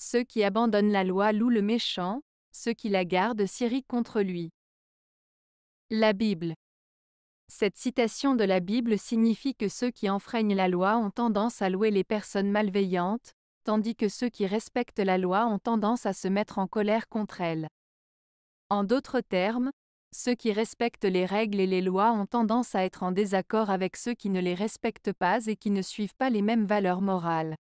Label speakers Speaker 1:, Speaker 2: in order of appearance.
Speaker 1: Ceux qui abandonnent la loi louent le méchant, ceux qui la gardent s'irritent contre lui. La Bible. Cette citation de la Bible signifie que ceux qui enfreignent la loi ont tendance à louer les personnes malveillantes, tandis que ceux qui respectent la loi ont tendance à se mettre en colère contre elles. En d'autres termes, ceux qui respectent les règles et les lois ont tendance à être en désaccord avec ceux qui ne les respectent pas et qui ne suivent pas les mêmes valeurs morales.